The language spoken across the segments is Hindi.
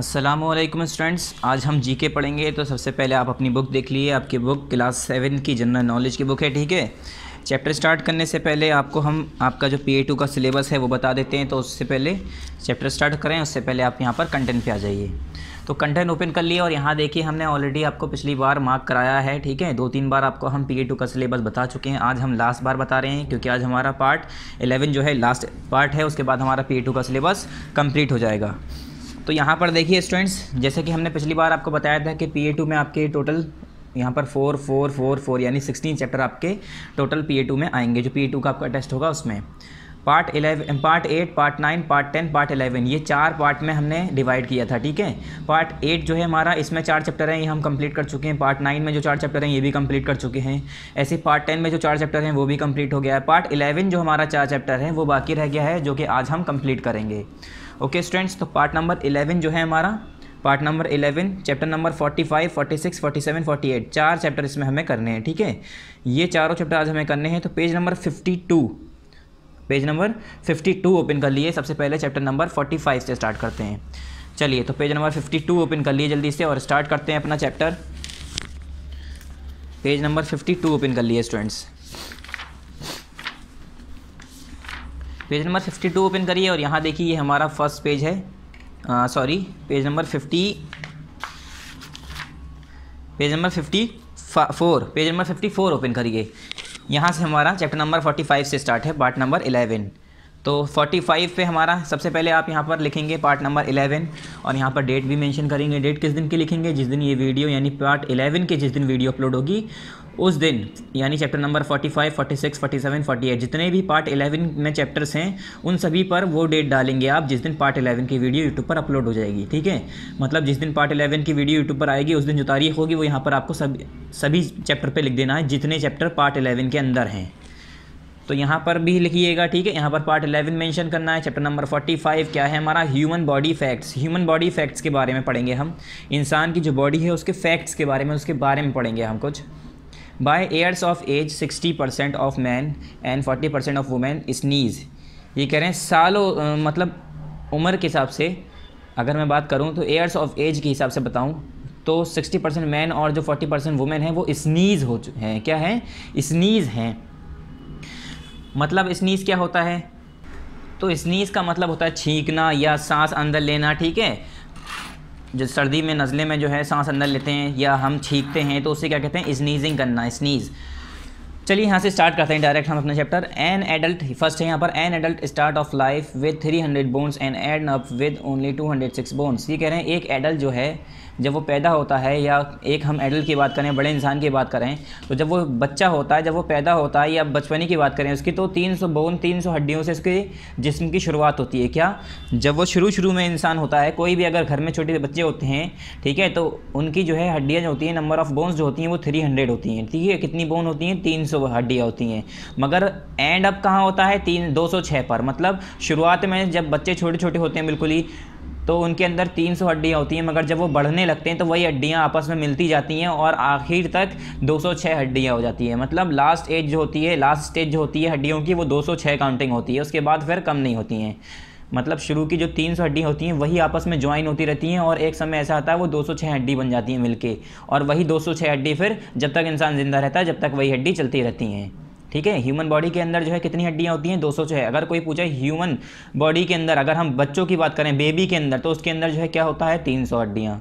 असलम स्टूडेंट्स आज हम जीके पढ़ेंगे तो सबसे पहले आप अपनी बुक देख लीजिए आपकी बुक क्लास सेवन की जनरल नॉलेज की बुक है ठीक है चैप्टर स्टार्ट करने से पहले आपको हम आपका जो पी टू का सिलेबस है वो बता देते हैं तो उससे पहले चैप्टर स्टार्ट करें उससे पहले आप यहाँ पर कंटेंट पे आ जाइए तो कंटेंट ओपन कर लिए और यहाँ देखिए हमने ऑलरेडी आपको पिछली बार मार्क कराया है ठीक है दो तीन बार आपको हम पी टू का सिलेबस बता चुके हैं आज हम लास्ट बार बता रहे हैं क्योंकि आज हमारा पार्ट एलेवन जो है लास्ट पार्ट है उसके बाद हमारा पी टू का सिलेबस कम्प्लीट हो जाएगा तो यहाँ पर देखिए स्टूडेंट्स जैसे कि हमने पिछली बार आपको बताया था कि पी में आपके टोटल यहाँ पर फोर फोर फोर फोर यानी सिक्सटीन चैप्टर आपके टोटल पी में आएंगे जो पी का आपका टेस्ट होगा उसमें part eleven part eight part nine part ten part eleven ये चार पार्ट में हमने डिवाइड किया था ठीक है पार्ट एट जो है हमारा इसमें चार चैप्टर हैं ये हम कंप्लीट कर चुके हैं पार्ट नाइन में जो चार चैप्टर हैं ये भी कंप्लीट कर चुके हैं ऐसे पार्ट टेन में जो चार चैप्टर हैं वो भी कंप्लीट हो गया है पार्ट इलेवन जो हमारा चार चैप्टर है वो बाकी रह गया है जो कि आज हम कम्प्लीट करेंगे ओके स्टूडेंट्स तो पार्ट नंबर इलेवन जो है हमारा part number eleven chapter number forty five forty six forty seven forty eight चार चैप्टर इसमें हमें करने हैं ठीक है ये चारों चैप्टर आज हमें करने हैं तो page number fifty two page number fifty two open कर लिए सबसे पहले चैप्टर नंबर फोर्टी फाइव से स्टार्ट करते हैं चलिए तो page number fifty two open कर लिए जल्दी से और स्टार्ट करते हैं अपना chapter page number fifty two open कर लिए students page number fifty two open करिए और यहाँ देखिए ये हमारा फर्स्ट पेज है sorry page number fifty page number fifty four page number fifty four open करिए यहाँ से हमारा चैप्टर नंबर फोर्टी फाइव से स्टार्ट है पार्ट नंबर इलेवन तो 45 पे हमारा सबसे पहले आप यहाँ पर लिखेंगे पार्ट नंबर 11 और यहाँ पर डेट भी मैंशन करेंगे डेट किस दिन की लिखेंगे जिस दिन ये वीडियो यानी पार्ट एलेवन के जिस दिन वीडियो अपलोड होगी उस दिन यानी चैप्टर नंबर 45, 46, 47, 48 जितने भी पार्ट 11 में चैप्टर्स हैं उन सभी पर वो डेट डालेंगे आप जिस दिन पार्ट 11 की वीडियो यूट्यूब पर अपलोड हो जाएगी ठीक है मतलब जिस दिन पार्ट 11 की वीडियो यूट्यूब पर आएगी उस दिन जो तारीख होगी वो यहाँ पर आपको सब सभी चैप्टर पर लिख देना है जितने चैप्टर पार्ट एलेवन के अंदर हैं तो यहाँ पर भी लिखिएगा ठीक है यहाँ पर पार्ट 11 मेंशन करना है चैप्टर नंबर 45 क्या है हमारा human body facts human body facts के बारे में पढ़ेंगे हम इंसान की जो बॉडी है उसके फैक्ट्स के बारे में उसके बारे में पढ़ेंगे हम कुछ by years of age 60 percent of man and 40 percent of women sneeze ये कह रहे हैं सालों मतलब उम्र के हिसाब से अगर मैं बात करूँ तो एयर्स ऑफ एज के हिसाब से बताऊँ तो 60 परसेंट मैन और जो 40 परसेंट वुमेन हैं वो स्नीज़ हो हैं क्या हैं स्नीज़ हैं मतलब स्नीज़ क्या होता है तो स्नीज़ का मतलब होता है छींकना या सांस अंदर लेना ठीक है जो सर्दी में नज़ले में जो है सांस अंदर लेते हैं या हम छींकते हैं तो उसे क्या कहते हैं स्नीजिंग करना स्नीज़ चलिए यहाँ से स्टार्ट करते हैं डायरेक्ट हम अपने चैप्टर एन एडल्ट फर्स्ट है यहाँ पर an adult start of life with 300 bones and end up with only 206 bones ये कह रहे हैं एक एडल्ट जो है जब वो पैदा होता है या एक हम एडल्ट की बात करें बड़े इंसान की बात करें तो जब वो बच्चा होता है जब वो पैदा होता है या बचपने की बात करें उसकी तो तीन सौ बोन तीन सौ हड्डियों से उसके जिसम की शुरुआत होती है क्या जब वो शुरू शुरू में इंसान होता है कोई भी अगर घर में छोटे बच्चे होते हैं ठीक है तो उनकी जो है हड्डियाँ जो होती हैं नंबर ऑफ़ बोन्स जो होती हैं वो थ्री हंड्रेड होती हैं ठीक है कितनी बोन होती हैं तीन सौ हड्डियाँ होती हैं मगर एंड अप कहाँ होता है तीन दो सौ छः पर मतलब शुरुआत में जब बच्चे छोटे छोटे होते हैं बिल्कुल ही तो उनके अंदर 300 हड्डियाँ होती हैं मगर जब वो बढ़ने लगते हैं तो वही हड्डियाँ आपस में मिलती जाती हैं और आखिर तक 206 हड्डियाँ हो जाती हैं मतलब लास्ट एज जो होती है लास्ट स्टेज जो होती है हड्डियों की वो 206 काउंटिंग होती है उसके बाद फिर कम नहीं होती हैं मतलब शुरू की जो 300 हड्डियाँ होती हैं वही आपस में ज्वाइन होती रहती हैं और एक समय ऐसा आता है वो 206 हड्डी बन जाती हैं मिलके और वही 206 हड्डी फिर जब तक इंसान ज़िंदा रहता है जब तक वही हड्डी चलती रहती हैं ठीक है ह्यूमन बॉडी के अंदर जो है कितनी हड्डियाँ होती हैं 200 जो है अगर कोई पूछे ह्यूमन बॉडी के अंदर अगर हम बच्चों की बात करें बेबी के अंदर तो उसके अंदर जो है क्या होता है 300 हड्डियाँ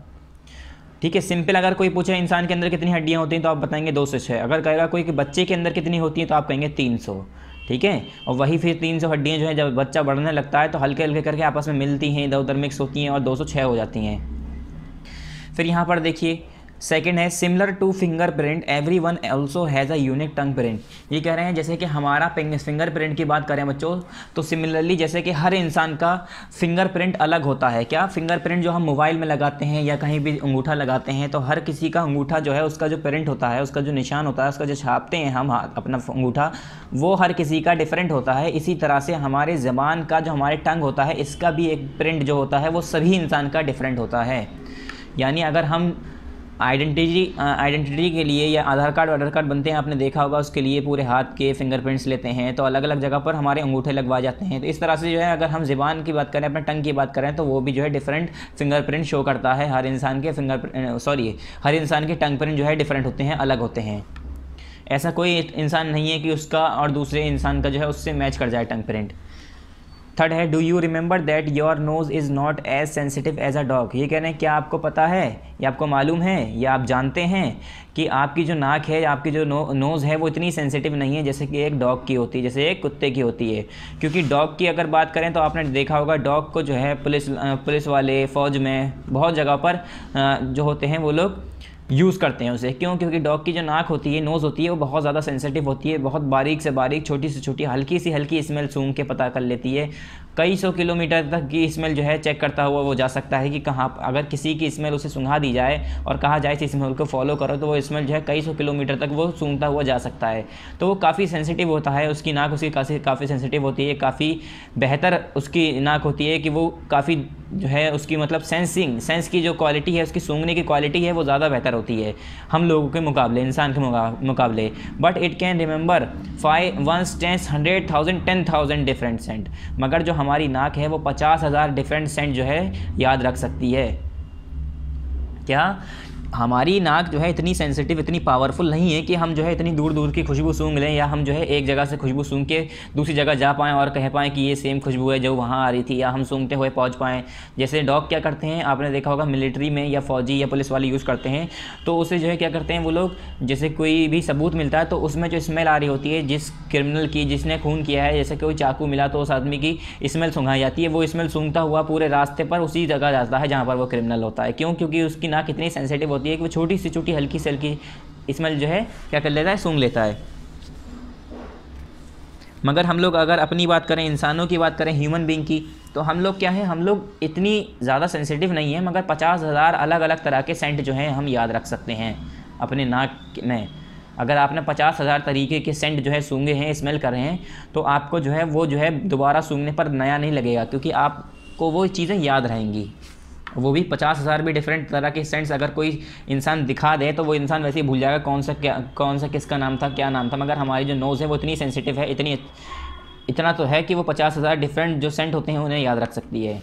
ठीक है सिंपल अगर कोई पूछे इंसान के अंदर कितनी हड्डियाँ होती हैं तो आप बताएंगे दो सौ छः अगर कहेगा कोई कि बच्चे के अंदर कितनी होती हैं तो आप कहेंगे तीन सौ ठीक है और वही फिर तीन सौ हड्डियाँ जो है जब बच्चा बढ़ने लगता है तो हल्के हल्के करके आपस में मिलती हैं इधर उधर मिक्स होती हैं और दो सौ छः हो जाती हैं फिर यहाँ पर देखिए सेकेंड है similar to finger print every one also has a unique tongue print ये कह रहे हैं जैसे कि हमारा फिंगर प्रिंट की बात करें बच्चों तो सिमिलरली जैसे कि हर इंसान का फिंगर प्रिंट अलग होता है क्या फिंगर प्रिंट जो हम मोबाइल में लगाते हैं या कहीं भी अंगूठा लगाते हैं तो हर किसी का अंगूठा जो है उसका जो प्रिंट होता है उसका जो निशान होता है उसका जो छापते हैं हम हाथ अपना अंगूठा वो हर किसी का डिफरेंट होता है इसी तरह से हमारे ज़बान का जो हमारे टंग होता है इसका भी एक प्रिंट जो होता है वो सभी इंसान का डिफरेंट होता है यानी अगर हम आइडेंटिटी आइडेंटिटी के लिए या आधार कार्ड आधार कार्ड बनते हैं आपने देखा होगा उसके लिए पूरे हाथ के फिंगरप्रिंट्स लेते हैं तो अलग अलग जगह पर हमारे अंगूठे लगवा जाते हैं तो इस तरह से जो है अगर हम ज़बान की बात करें अपने टंग की बात करें तो वो भी जो है डिफरेंट फिंगरप्रिंट शो करता है हर इंसान के फिंगर सॉरी हर इंसान के टंग प्रिंट जो है डिफरेंट होते हैं अलग होते हैं ऐसा कोई इंसान नहीं है कि उसका और दूसरे इंसान का जो है उससे मैच कर जाए टंग प्रिंट थर्ड है do you remember that your nose is not as sensitive as a dog ये कह रहे हैं क्या आपको पता है या आपको मालूम है या आप जानते हैं कि आपकी जो नाक है आपकी जो नो, नोज़ है वो इतनी सेंसिटिव नहीं है जैसे कि एक डॉग की होती है जैसे एक कुत्ते की होती है क्योंकि डॉग की अगर बात करें तो आपने देखा होगा डॉग को जो है पुलिस पुलिस वाले फ़ौज में बहुत जगह पर जो होते हैं वो लोग यूज़ करते हैं उसे क्यों क्योंकि डॉग की जो नाक होती है नोज़ होती है वो बहुत ज़्यादा सेंसिटिव होती है बहुत बारीक से बारीक छोटी से छोटी हल्की सी हल्की स्मेल सूंघ के पता कर लेती है कई सौ किलोमीटर तक की स्मेल जो है चेक करता हुआ वो जा सकता है कि कहाँ अगर किसी की स्मेल उसे सुंघा दी जाए और कहा जाए इस स्मेल को फॉलो करो तो वो स्मेल जो है कई सौ किलोमीटर तक वो सूंघता हुआ जा सकता है तो वो काफ़ी सेंसिटिव होता है उसकी नाक उसकी काफ़ी काफ़ी सेंसिटिव होती है काफ़ी बेहतर उसकी नाक होती है कि वो काफ़ी जो है उसकी मतलब सेंसिंग सेंस की जो क्वालिटी है उसकी सूंघने की क्वालिटी है वो ज़्यादा बेहतर होती है हम लोगों के मुकाबले इंसान के मुकाबले but it can remember five one tens hundred thousand ten thousand different scent मगर जो हम हमारी नाक है वो पचास हज़ार डिफरेंट सेंट जो है याद रख सकती है क्या हमारी नाक जो है इतनी सेंसिटिव इतनी पावरफुल नहीं है कि हम जो है इतनी दूर दूर की खुशबू सूंघ लें या हम जो है एक जगह से खुशबू सूंघ के दूसरी जगह जा पाएँ और कह पाएँ कि ये सेम खुशबू है जो वहाँ आ रही थी या हम सूंघते हुए पहुँच पाएँ जैसे डॉग क्या करते हैं आपने देखा होगा मिलिट्री में या फौजी या पुलिस वाले यूज़ करते हैं तो उसे जो है क्या करते हैं वो लोग जैसे कोई भी सबूत मिलता है तो उसमें जो स्मेल आ रही होती है जिस क्रिमिनल की जिसने खून किया है जैसे कोई चाकू मिला तो उस आदमी की स्मेल सूंघाई जाती है वो स्मेल सूंघता हुआ पूरे रास्ते पर उसी जगह जाता है जहाँ पर वो क्रिमिनल होता है क्यों क्योंकि उसकी नाक इतनी सेंसिटिव होती है कि वो छोटी सी छोटी हल्की से हल्की स्मेल जो है क्या कर लेता है सूंघ लेता है मगर हम लोग अगर अपनी बात करें इंसानों की बात करें ह्यूमन बींग की तो हम लोग क्या है हम लोग इतनी ज़्यादा सेंसिटिव नहीं है मगर पचास हज़ार अलग अलग तरह के सेंट जो हैं हम याद रख सकते हैं अपने नाक में अगर आपने पचास हज़ार तरीके के सेंट जो है सूंघे हैं स्मेल कर रहे हैं तो आपको जो है वो जो है दोबारा सूंघने पर नया नहीं लगेगा क्योंकि आपको वो चीज़ें याद रहेंगी वो भी पचास हज़ार भी डिफरेंट तरह के सेंट्स अगर कोई इंसान दिखा दे तो वो इंसान वैसे ही भूल जाएगा कौन सा क्या कौन सा किसका नाम था क्या नाम था मगर हमारी जो नोज़ है वो इतनी सेंसिटिव है इतनी इतना तो है कि वो पचास हज़ार डिफरेंट जो सेंट होते हैं उन्हें याद रख सकती है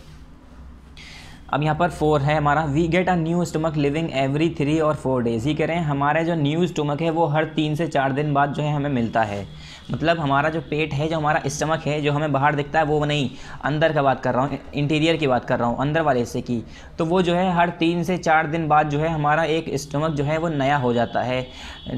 अब यहाँ पर फोर है हमारा we get a new stomach lining every three or four days ही करें हमारे जो न्यू स्टमक है वो हर तीन से चार दिन बाद जो है हमें मिलता है मतलब हमारा जो पेट है जो हमारा स्टमक है जो हमें बाहर दिखता है वो नहीं अंदर का बात कर रहा हूँ इंटीरियर की बात कर रहा हूँ अंदर वाले हिस्से की तो वो जो है हर तीन से चार दिन बाद जो है हमारा एक स्टमक जो है वो नया हो जाता है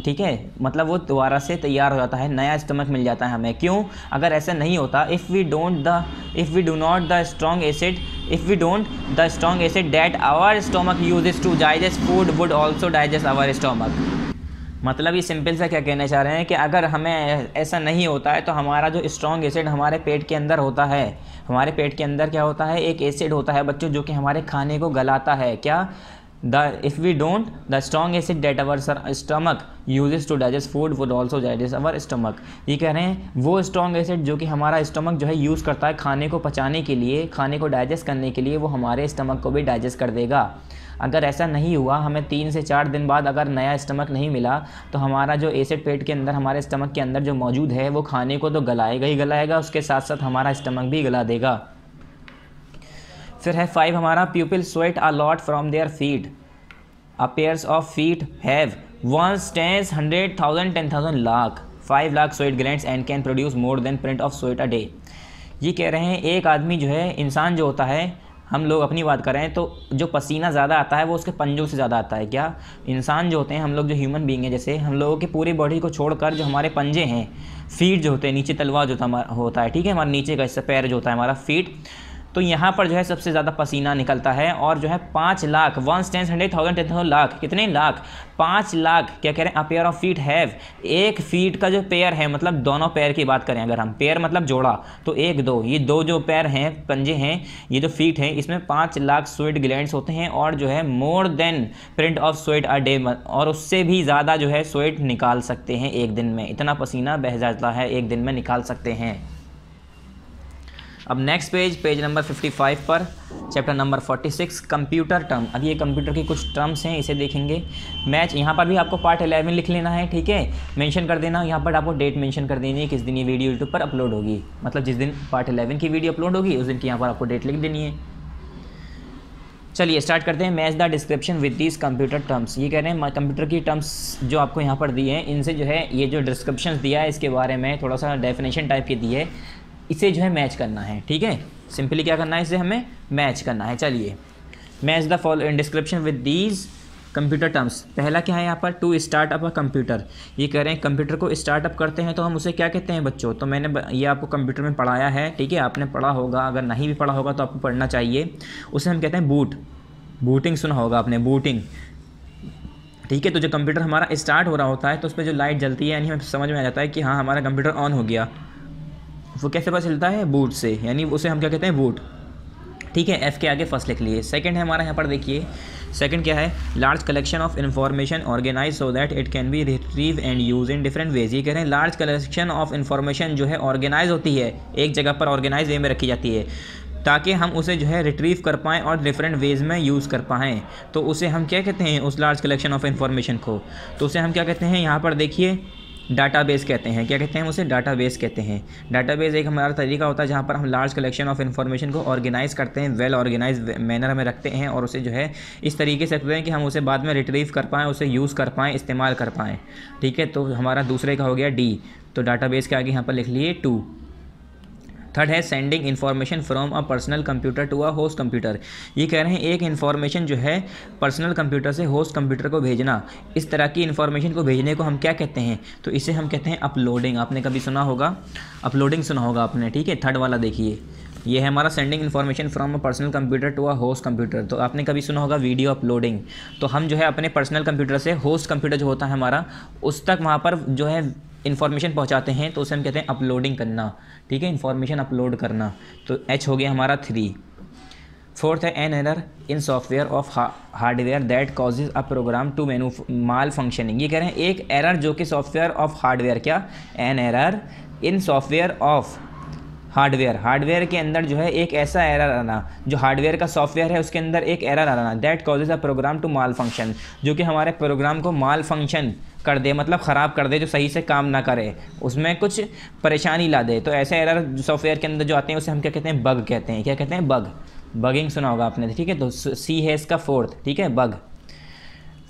ठीक है मतलब वो दोबारा से तैयार हो जाता है नया स्टमक मिल जाता है हमें क्यों अगर ऐसा नहीं होता if we don't the if we do not the strong acid if we don't the strong acid that our stomach uses to digest food would also digest our stomach मतलब ये सिंपल सा क्या कहना चाह रहे हैं कि अगर हमें ऐसा नहीं होता है तो हमारा जो स्ट्रॉन्ग एसिड हमारे पेट के अंदर होता है हमारे पेट के अंदर क्या होता है एक एसिड होता है बच्चों जो कि हमारे खाने को गलाता है क्या the if we don't the strong acid that our stomach uses to digest food would also digest our stomach ये कह रहे हैं वो strong acid जो कि हमारा stomach जो है यूज़ करता है खाने को पचाने के लिए खाने को digest करने के लिए वो हमारे stomach को भी digest कर देगा अगर ऐसा नहीं हुआ हमें तीन से चार दिन बाद अगर नया स्टमक नहीं मिला तो हमारा जो एसिड पेट के अंदर हमारे स्टमक के अंदर जो मौजूद है वो खाने को तो गलाएगा ही गलाएगा उसके साथ साथ हमारा स्टमक भी गला देगा फिर है फाइव हमारा people sweat a lot lot from their feet a pairs of feet have ones tens hundred thousand ten thousand lakh five lakh sweat gland and can produce more than print of sweat a day ये कह रहे हैं एक आदमी जो है इंसान जो होता है हम लोग अपनी बात कर रहे हैं तो जो पसीना ज़्यादा आता है वो उसके पंजों से ज़्यादा आता है क्या इंसान जो होते हैं हम लोग जो ह्यूमन बींग हैं जैसे हम लोगों की पूरी बॉडी को छोड़कर जो हमारे पंजे हैं फीट जो होते हैं नीचे तलवा जो होता है ठीक है हमारा नीचे का हिस्सा पैर जो होता है हमारा फीट तो यहाँ पर जो है सबसे ज़्यादा पसीना निकलता है और जो है पाँच lakh one ten hundred thousand ten thousand lakh कितने लाख पाँच लाख क्या कह रहे हैं पेयर ऑफ फीट हैव एक फीट का जो पेयर है मतलब दोनों पैर की बात करें अगर हम पेयर मतलब जोड़ा तो एक दो ये दो जो पैर हैं पंजे हैं ये जो फीट हैं इसमें पाँच लाख स्वेट ग्लैंड होते हैं और जो है more than print of sweat a day और उससे भी ज़्यादा जो है स्वेट निकाल सकते हैं एक दिन में इतना पसीना बह जाता है एक दिन में निकाल सकते हैं अब नेक्स्ट पेज पेज नंबर 55 पर चैप्टर नंबर 46 कंप्यूटर टर्म अब ये कंप्यूटर के कुछ टर्म्स हैं इसे देखेंगे मैच यहाँ पर भी आपको पार्ट 11 लिख लेना है ठीक है मेंशन कर देना यहाँ पर आपको डेट मेंशन कर देनी है किस दिन ये वीडियो यूट्यूब पर अपलोड होगी मतलब जिस दिन पार्ट 11 की वीडियो अपलोड होगी उस दिन की यहाँ पर आपको डेट लिख देनी है चलिए स्टार्ट करते हैं match the description with these computer terms ये कह रहे हैं कंप्यूटर की टर्म्स जो आपको यहाँ पर दिए हैं इनसे जो है ये जो डिस्क्रिप्शन दिया है इसके बारे में थोड़ा सा डेफिनेशन टाइप की दी है इसे जो है मैच करना है ठीक है सिंपली क्या करना है इसे हमें मैच करना है चलिए match the follow description with these computer terms पहला क्या है यहाँ पर to start up a computer ये कह रहे हैं कंप्यूटर को स्टार्टअप करते हैं तो हम उसे क्या कहते हैं बच्चों तो मैंने ये आपको कंप्यूटर में पढ़ाया है ठीक है आपने पढ़ा होगा अगर नहीं भी पढ़ा होगा तो आपको पढ़ना चाहिए उसे हम कहते हैं बूट बूटिंग सुना होगा आपने बूटिंग ठीक है तो जो कंप्यूटर हमारा स्टार्ट हो रहा होता है तो उस पर जो लाइट जलती है यानी हमें समझ में आ जाता है कि हाँ हमारा कंप्यूटर ऑन हो गया वो कैसे पता चलता है बूट से यानी उसे हम क्या कहते हैं बूट ठीक है एफ़ के आगे फर्स्ट लिख लिए सेकंड है हमारा यहाँ पर देखिए सेकंड क्या है large collection of information organise so that it can be retrieve and use in different ways ये कह रहे हैं लार्ज कलेक्शन ऑफ इन्फॉर्मेशन जो है ऑर्गेनाइज होती है एक जगह पर ऑर्गेनाइज वे में रखी जाती है ताकि हम उसे जो है रिट्रीव कर पाएँ और डिफरेंट वेज़ में यूज़ कर पाएँ तो उसे हम क्या कहते हैं उस लार्ज कलेक्शन ऑफ इन्फॉर्मेशन को तो उसे हम क्या कहते हैं यहाँ पर देखिए डाटाबेस कहते हैं क्या कहते हैं उसे डाटाबेस कहते हैं डाटाबेस एक हमारा तरीका होता है जहाँ पर हम लार्ज कलेक्शन ऑफ इन्फॉर्मेशन को ऑर्गेनाइज़ करते हैं वेल ऑर्गेनाइज मैनर में रखते हैं और उसे जो है इस तरीके से रखते हैं कि हम उसे बाद में रिट्रीव कर पाएँ उसे यूज़ कर पाएँ इस्तेमाल कर पाएँ ठीक है तो हमारा दूसरे का हो गया डी तो बेस के आगे यहाँ पर लिख लिए टू थर्ड है sending information from a personal computer to a host computer ये कह रहे हैं एक इन्फॉर्मेशन जो है पर्सनल कंप्यूटर से होस्ट कंप्यूटर को भेजना इस तरह की इन्फॉर्मेशन को भेजने को हम क्या कहते हैं तो इसे हम कहते हैं अपलोडिंग आपने कभी सुना होगा अपलोडिंग सुना होगा आपने ठीक है थर्ड वाला देखिए यह है हमारा sending information from a personal computer to a host computer तो आपने कभी सुना होगा वीडियो अपलोडिंग तो हम जो है अपने पर्सनल कंप्यूटर से होस्ट कंप्यूटर जो होता है हमारा उस तक वहाँ पर जो है इन्फॉर्मेशन पहुंचाते हैं तो उसे हम कहते हैं अपलोडिंग करना ठीक है इन्फॉर्मेशन अपलोड करना तो एच हो गया हमारा थ्री फोर्थ है an error in software of hardware that causes a program to menu malfunctioning ये कह रहे हैं एक एरर जो कि सॉफ्टवेयर ऑफ हार्डवेयर क्या an error in software of hardware hardware के अंदर जो है एक ऐसा एरर आना जो हार्डवेयर का सॉफ्टवेयर है उसके अंदर एक एरर आना that causes a program to malfunction जो कि हमारे प्रोग्राम को माल फंक्शन कर दे मतलब ख़राब कर दे जो सही से काम ना करे उसमें कुछ परेशानी ला दे तो ऐसे एरर सॉफ्टवेयर के अंदर जो आते हैं उसे हम क्या कहते हैं बग कहते हैं क्या कहते हैं बग बगिंग सुना होगा आपने ठीक है तो सी है इसका फोर्थ ठीक है बग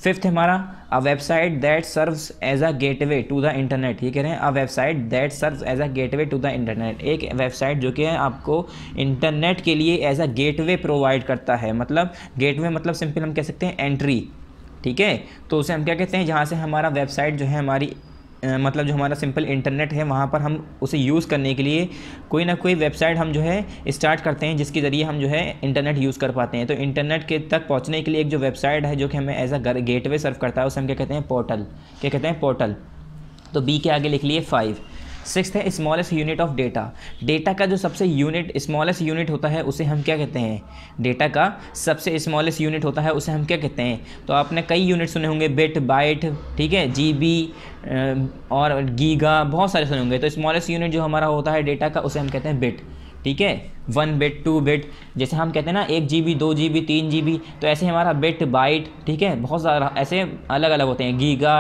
फिफ्थ हमारा a website that serves as a gateway to the internet ये कह रहे हैं a website that serves as a gateway to the internet एक वेबसाइट जो कि है आपको इंटरनेट के लिए एज अ गेटवे प्रोवाइड करता है मतलब गेटवे मतलब सिंपल हम कह सकते हैं एंट्री ठीक है तो उसे हम क्या कहते हैं जहाँ से हमारा वेबसाइट जो है हमारी मतलब जो हमारा सिंपल इंटरनेट है वहाँ पर हम उसे यूज़ करने के लिए कोई ना कोई वेबसाइट हम जो है स्टार्ट करते हैं जिसके ज़रिए हम जो है इंटरनेट यूज़ कर पाते हैं तो इंटरनेट के तक पहुँचने के लिए एक जो वेबसाइट है जो कि हमें एज अ गेटवे सर्व करता है उसे हम क्या कहते हैं पोर्टल क्या कहते हैं पोर्टल तो बी के आगे लिख लिए फाइव सिक्स है smallest unit of data data का जो सबसे यूनिट स्मॉलेस्ट यूनिट होता है उसे हम क्या कहते हैं डेटा का सबसे स्मॉलेस्ट यूनिट होता है उसे हम क्या कहते हैं तो आपने कई यूनिट सुने होंगे बिट बाइट ठीक है जी बी और गीगा बहुत सारे सुने होंगे तो स्मॉलेस्ट यूनिट जो हमारा होता है डेटा का उसे हम कहते हैं बिट ठीक है वन बिट टू बिट जैसे हम कहते हैं ना एक जी बी दो जी बी तीन जी बी तो ऐसे हमारा बिट बाइट ठीक है बहुत सारा ऐसे अलग अलग होते हैं गीगा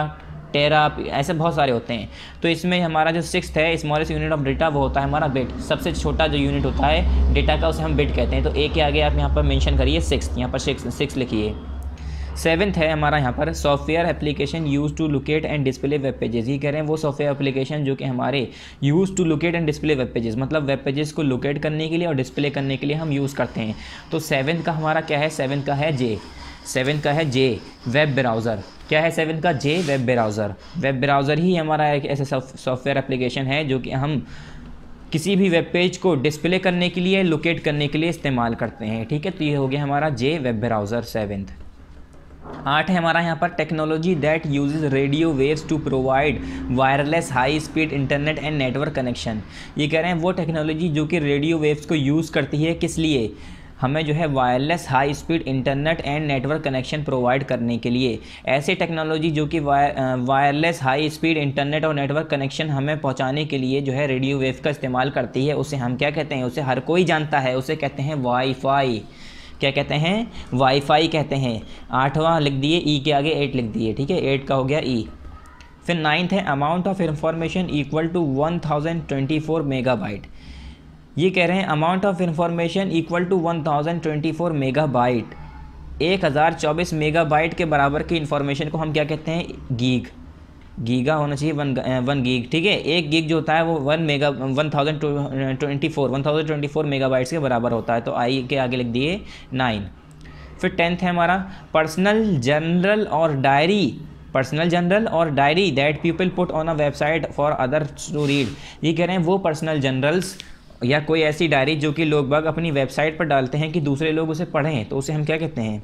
टेरा ऐसे बहुत सारे होते हैं तो इसमें हमारा जो सिक्स है स्मॉलेस्ट यूनिट ऑफ डेटा वो होता है हमारा बिट सबसे छोटा जो यूनिट होता है डेटा का उसे हम बिट कहते हैं तो ए के आगे आप यहाँ पर मेंशन करिए सिक्स यहाँ पर सिक्स सिक्स लिखिए सेवन्थ है हमारा यहाँ पर software application use to locate and display web pages ये कह रहे हैं वो सॉफ्टवेयर एप्लीकेशन जो कि हमारे use to locate and display web pages मतलब वेब पेजेस को लोकेट करने के लिए और डिस्प्ले करने के लिए हम यूज़ करते हैं तो सेवन्थ का हमारा क्या है सेवन्थ का है जे सेवन का है जे वेब ब्राउज़र क्या है सेवन का J web browser web browser ही हमारा एक ऐसा सॉफ्टवेयर एप्लीकेशन है जो कि हम किसी भी वेब पेज को डिस्प्ले करने के लिए लोकेट करने के लिए इस्तेमाल करते हैं ठीक है तो ये हो गया हमारा जे वेब ब्राउज़र सेवन आठ है हमारा यहाँ पर technology that uses radio waves to provide wireless high speed internet and network connection ये कह रहे हैं वो टेक्नोलॉजी जो कि रेडियो वेव्स को यूज़ करती है किस लिए हमें जो है wireless high speed internet and network connection provide करने के लिए ऐसे टेक्नोलॉजी जो कि वायरलेस हाई स्पीड इंटरनेट और नेटवर्क कनेक्शन हमें पहुंचाने के लिए जो है रेडियो वेव का इस्तेमाल करती है उसे हम क्या कहते हैं उसे हर कोई जानता है उसे कहते हैं वाईफाई क्या कहते हैं वाईफाई कहते हैं आठवां लिख दिए ई e के आगे एट लिख दिए ठीक है एट का हो गया ई e। फिर नाइन्थ है amount of information equal to one thousand twenty four mega ये कह रहे हैं amount of information equal to one thousand twenty four mega byte एक हज़ार चौबीस मेगा बाइट के बराबर की इन्फॉर्मेशन को हम क्या कहते हैं गीग गीगा होना चाहिए वन वन गीग ठीक है एक गीग जो होता है वो one mega one thousand twenty four one thousand twenty four mega bytes के बराबर होता है तो आई के आगे लिख दिए नाइन फिर टेंथ है हमारा personal journal or diary personal journal or diary that people put on a website for other to read ये कह रहे हैं वो पर्सनल जनरल्स या कोई ऐसी डायरी जो कि लोग बाग अपनी वेबसाइट पर डालते हैं कि दूसरे लोग उसे पढ़ें तो उसे हम क्या कहते हैं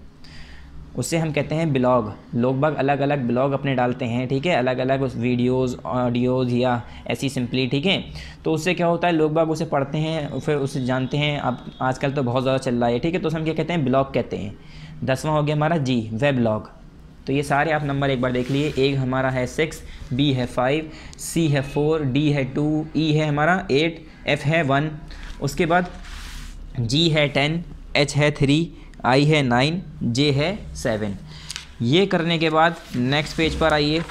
उसे हम कहते हैं ब्लॉग लोग बाग अलग अलग ब्लॉग अपने डालते हैं ठीक है अलग अलग उस वीडियोस ऑडियोज़ या ऐसी सिंपली ठीक है तो उससे क्या होता है लोग बाग उसे पढ़ते हैं फिर उसे जानते हैं अब आजकल तो बहुत ज़्यादा चल रहा है ठीक है तो उसे हम क्या कहते हैं ब्लॉग कहते हैं दसवां हो गया हमारा जी वेब ब्लॉग तो ये सारे आप नंबर एक बार देख लिए एक हमारा है सिक्स बी है फाइव सी है फोर डी है टू ई है हमारा एट एफ है वन उसके बाद जी है टेन एच है थ्री आई है नाइन जे है सेवन ये करने के बाद नेक्स्ट पेज पर आइए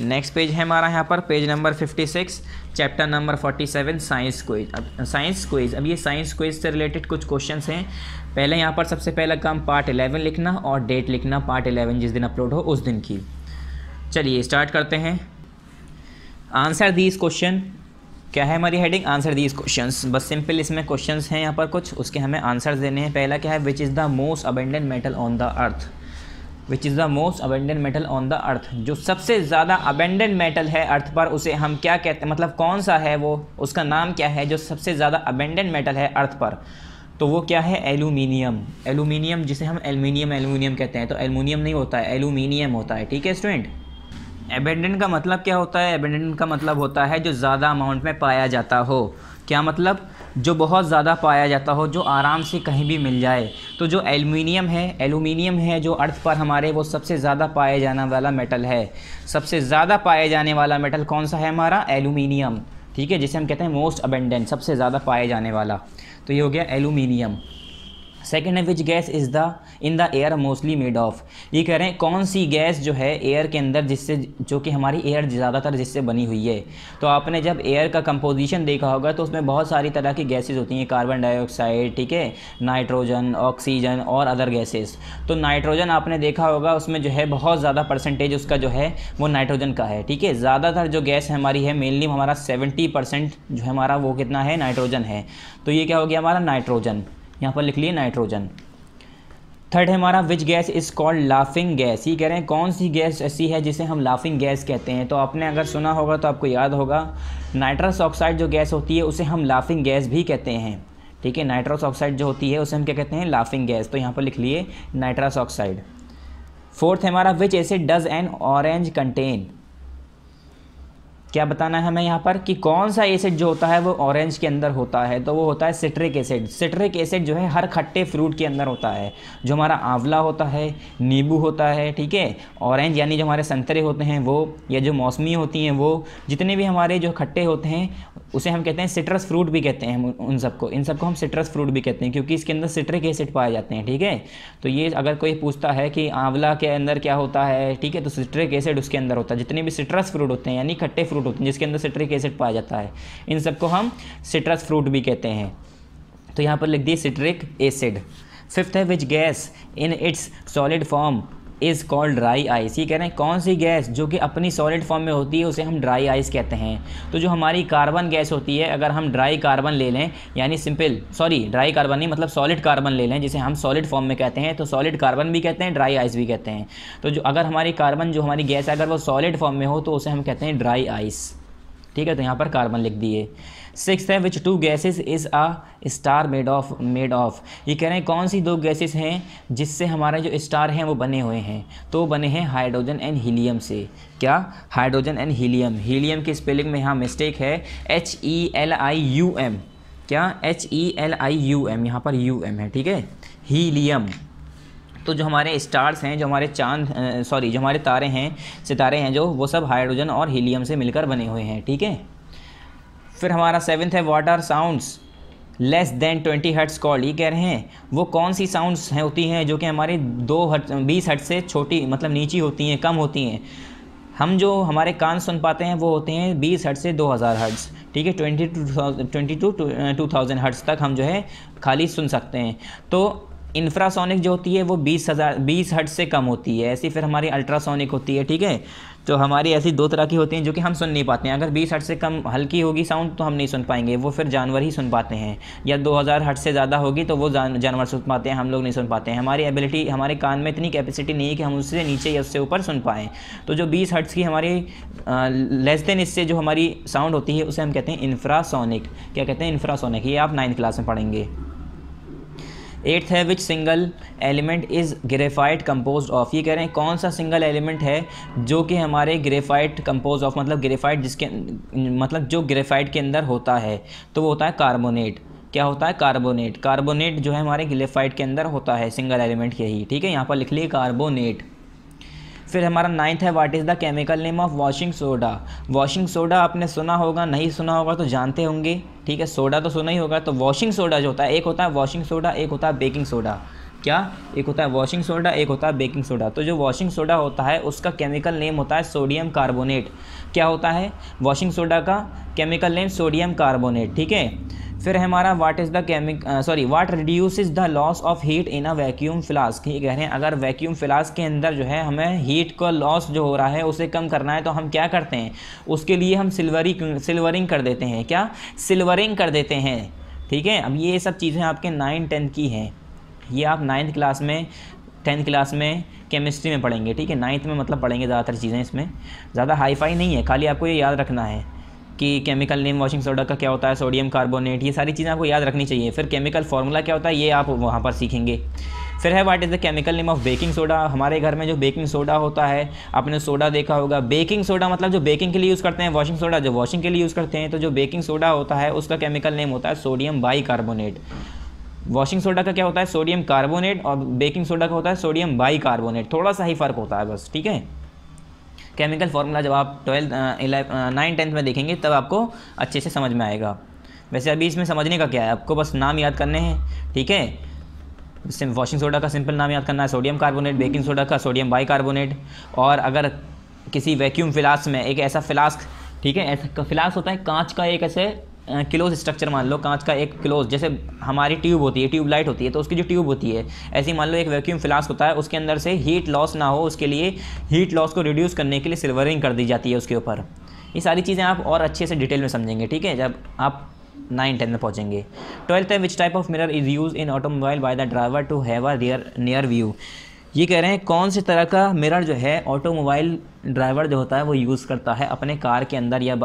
नेक्स्ट पेज है हमारा यहाँ पर page number fifty six chapter number forty seven science quiz अब साइंस क्विज अब ये साइंस क्विज से रिलेटेड कुछ क्वेश्चंस हैं पहले यहाँ पर सबसे पहला काम पार्ट एलेवन लिखना और डेट लिखना पार्ट एलेवन जिस दिन अपलोड हो उस दिन की चलिए स्टार्ट करते हैं आंसर दीज क्वेश्चन क्या है हमारी हेडिंग आंसर दीज क्वेश्चंस बस सिंपल इसमें क्वेश्चंस हैं यहाँ पर कुछ उसके हमें आंसर्स देने हैं पहला क्या है which is the most abundant metal on the earth which is the most abundant metal on the earth जो सबसे ज़्यादा अबेंडेंट मेटल है अर्थ पर उसे हम क्या कहते हैं मतलब कौन सा है वो उसका नाम क्या है जो सबसे ज़्यादा अबेंडेंट मेटल है अर्थ पर तो वो क्या है एलुमिनियम एलुमिनियम जिसे हम एलुमिनियम एलुमिनियम कहते हैं तो एलुमिनियम नहीं होता है एलुमिनियम होता है ठीक है स्टूडेंट एबेंडन का मतलब क्या होता है एबेंडन का मतलब होता है जो ज़्यादा अमाउंट में पाया जाता हो क्या मतलब जो बहुत ज़्यादा पाया जाता हो जो आराम से कहीं भी मिल जाए तो जो एलुमिनियम है एलुमिनियम है जो अर्थ पर हमारे वो सबसे ज़्यादा पाए जाने वाला मेटल है सबसे ज़्यादा पाए जाने वाला मेटल कौन सा है हमारा एलुमिनियम ठीक है जिसे हम कहते हैं मोस्ट अबेंडेंट सबसे ज़्यादा पाए जाने वाला तो ये हो गया एलुमिनियम सेकेंड है which gas is the in the air mostly made of ये कह रहे हैं कौन सी गैस जो है एयर के अंदर जिससे जो कि हमारी एयर ज़्यादातर जिससे बनी हुई है तो आपने जब एयर का कंपोजिशन देखा होगा तो उसमें बहुत सारी तरह की गैसेज होती हैं कार्बन डाइऑक्साइड ठीक है नाइट्रोजन ऑक्सीजन और अदर गैसेज तो नाइट्रोजन आपने देखा होगा उसमें जो है बहुत ज़्यादा परसेंटेज उसका जो है वो नाइट्रोजन का है ठीक है ज़्यादातर जो गैस हमारी है मेनली हमारा सेवेंटी परसेंट जो है हमारा वो कितना है नाइट्रोजन है तो ये क्या हो गया हमारा नाइट्रोजन यहाँ पर लिख लिए नाइट्रोजन थर्ड है हमारा which gas is called laughing gas ये कह रहे हैं कौन सी गैस ऐसी है जिसे हम लाफिंग गैस कहते हैं तो आपने अगर सुना होगा तो आपको याद होगा नाइट्रस ऑक्साइड जो गैस होती है उसे हम लाफिंग गैस भी कहते हैं ठीक है नाइट्रस ऑक्साइड जो होती है उसे हम क्या कहते हैं लाफिंग गैस तो यहाँ पर लिख लिए नाइट्रस ऑक्साइड फोर्थ है हमारा which acid does an orange contain क्या बताना है हमें यहाँ पर कि कौन सा एसिड जो होता है वो ऑरेंज के अंदर होता है तो वो होता है सिट्रिक एसिड सिट्रिक एसिड जो है हर खट्टे फ्रूट के अंदर होता है जो हमारा आंवला होता है नींबू होता है ठीक है ऑरेंज यानी जो हमारे संतरे होते हैं वो या जो मौसमी होती हैं वो जितने भी हमारे जो खट्टे होते हैं उसे हम कहते हैं सिट्रस फ्रूट भी कहते हैं उन सबको इन सबको हम सिट्रस फ्रूट भी कहते हैं क्योंकि इसके अंदर सिट्रिक एसिड पाए जाते हैं ठीक है तो ये अगर कोई पूछता है कि आंवला के अंदर क्या होता है ठीक है तो सिट्रिक एसिड उसके अंदर होता है जितने भी सिट्रस फ्रूट होते हैं यानी खट्टे फ्रूट होते हैं जिसके अंदर सिट्रिक एसिड पाया जाता है इन सबको हम सिट्रस फ्रूट भी कहते हैं तो यहाँ पर लिख दिए सिट्रिक एसिड फिफ्थ है which gas in its solid form is called dry ice ये कह रहे हैं कौन सी गैस जो कि अपनी सॉलिड फॉर्म में होती है उसे हम ड्राई आइस कहते हैं तो जो हमारी कार्बन गैस होती है अगर हम ड्राई कार्बन ले लें यानी सिंपल सॉरी ड्राई कार्बन नहीं मतलब सॉलिड कार्बन ले लें जिसे हम सॉलिड फॉर्म में कहते हैं तो सॉलिड कार्बन भी कहते हैं ड्राई आइस भी कहते हैं तो जो अगर हमारी कार्बन जो हमारी गैस है अगर वो सॉलिड फॉर्म में हो तो उसे हम कहते हैं ड्राई आइस ठीक है तो यहाँ पर कार्बन लिख दिए सिक्स है which two gases is a star made of made of ये कह रहे हैं कौन सी दो गैसेस हैं जिससे हमारे जो स्टार हैं वो बने हुए हैं तो बने हैं हाइड्रोजन एंड हीलियम से क्या हाइड्रोजन एंड हीलियम हीलियम की स्पेलिंग में यहाँ मिस्टेक है H E L I U M क्या H E L I U M यहाँ पर यू एम है ठीक है हीलियम तो जो हमारे स्टार्स हैं जो हमारे चांद सॉरी जो हमारे तारे हैं सितारे हैं जो वो सब हाइड्रोजन और हीलियम से मिलकर बने हुए हैं ठीक है फिर हमारा सेवन्थ है what are sounds less than twenty hertz call ये कह रहे हैं वो कौन सी साउंडस हैं होती हैं जो कि हमारी दो हट बीस हट से छोटी मतलब नीची होती हैं कम होती हैं हम जो हमारे कान सुन पाते हैं वो होते हैं बीस हट से दो हज़ार हर्ट्स ठीक है twenty to twenty to two thousand hertz तक हम जो है खाली सुन सकते हैं तो इंफ्रासोनिक जो होती है वो बीस हज़ार बीस हट से कम होती है ऐसी फिर हमारी अल्ट्रासोनिक होती है ठीक है तो हमारी ऐसी दो तरह की होती हैं जो कि हम सुन नहीं पाते हैं अगर 20 हट से कम हल्की होगी साउंड तो हम नहीं सुन पाएंगे वो फिर जानवर ही सुन पाते हैं या 2000 हट से ज़्यादा होगी तो वो जान, जानवर सुन पाते हैं हम लोग नहीं सुन पाते हैं हमारी एबिलिटी हमारे कान में इतनी कैपेसिटी नहीं है कि हम उससे नीचे या उससे ऊपर सुन पाएँ तो जो बीस हट्स की हमारी लेस देन इससे जो हमारी साउंड होती है उसे हम कहते हैं इंफ्रासोनिक क्या कहते हैं इंफ्रासोनिक ये आप नाइन्थ क्लास में पढ़ेंगे एट्थ है which single element is graphite compose of ये कह रहे हैं कौन सा सिंगल एलिमेंट है जो कि हमारे ग्रेफाइट कम्पोज ऑफ मतलब ग्रेफाइट जिसके मतलब जो ग्रेफाइट के अंदर होता है तो वो होता है कार्बोनेट क्या होता है कार्बोनेट कार्बोनेट जो है हमारे ग्रेफाइट के अंदर होता है सिंगल एलिमेंट यही ठीक है यहाँ पर लिख लिए कार्बोनेट फिर हमारा नाइन्थ है what is the chemical name of washing soda washing soda आपने सुना होगा नहीं सुना होगा तो जानते होंगे ठीक है सोडा तो सुना ही होगा तो वॉशिंग सोडा जो होता है एक होता है वॉशिंग सोडा एक होता है बेकिंग सोडा क्या एक होता है वॉशिंग सोडा एक होता है बेकिंग सोडा तो जो वॉशिंग सोडा होता है उसका केमिकल नेम होता है सोडियम कार्बोनेट क्या होता है वॉशिंग सोडा का केमिकल नेम सोडियम कार्बोनेट ठीक है फिर हमारा what is the chemic sorry what reduce the loss of heat in a vacuum flask ये कह रहे हैं अगर वैक्यूम फ्लास्क के अंदर जो है हमें हीट का लॉस जो हो रहा है उसे कम करना है तो हम क्या करते हैं उसके लिए हम सिल्वरी सिल्वरिंग कर देते हैं क्या सिल्वरिंग कर देते हैं ठीक है अब ये सब चीज़ें आपके नाइन टेंथ की हैं ये आप नाइन्थ क्लास में टेंथ क्लास में केमिस्ट्री में पढ़ेंगे ठीक है नाइन्थ में मतलब पढ़ेंगे ज़्यादातर चीज़ें इसमें ज़्यादा हाईफाई नहीं है खाली आपको ये याद रखना है कि केमिकल नेम वॉशिंग सोडा का क्या होता है सोडियम कार्बोनेट ये सारी चीज़ें आपको याद रखनी चाहिए फिर केमिकल फार्मूला क्या होता है ये आप वहाँ पर सीखेंगे फिर है what is the chemical name of baking soda हमारे घर में जो बेकिंग सोडा होता है आपने सोडा देखा होगा बेकिंग सोडा मतलब जो बेकिंग के लिए यूज़ करते हैं वॉशिंग सोडा जो वॉशिंग के लिए यूज़ करते हैं तो जो बेकिंग सोडा होता है उसका केमिकल नेम होता है sodium bicarbonate washing soda का क्या होता है सोडियम कार्बोनेट और बेकिंग सोडा का होता है सोडियम बाई कार्बोनेट थोड़ा सा ही फ़र्क होता है बस ठीक है केमिकल फार्मूला जब आप ट्वेल्थ नाइन टेंथ में देखेंगे तब आपको अच्छे से समझ में आएगा वैसे अभी इसमें समझने का क्या है आपको बस नाम याद करने हैं ठीक है वॉशिंग सोडा का सिंपल नाम याद करना है सोडियम कार्बोनेट बेकिंग सोडा का सोडियम बाई कार्बोनेट और अगर किसी वैक्यूम फ्लास्क में एक ऐसा फ्लास्क ठीक है ऐसा फ्लास्क होता है कांच का एक ऐसे क्लोज स्ट्रक्चर मान लो कांच का एक क्लोज जैसे हमारी ट्यूब होती है ट्यूब लाइट होती है तो उसकी जो ट्यूब होती है ऐसी मान लो एक वैक्यूम फ्लास्क होता है उसके अंदर से हीट लॉस ना हो उसके लिए हीट लॉस को रिड्यूस करने के लिए सिल्वरिंग कर दी जाती है उसके ऊपर ये सारी चीज़ें आप और अच्छे से डिटेल में समझेंगे ठीक है जब आप नाइन टेन में पहुँचेंगे ट्वेल्थ है which type of mirror is use in automobile by the driver to have a rear near view ये कह रहे हैं कौन से तरह का मिरर जो है ऑटोमोबाइल ड्राइवर जो होता है वो यूज़ करता है अपने कार के अंदर या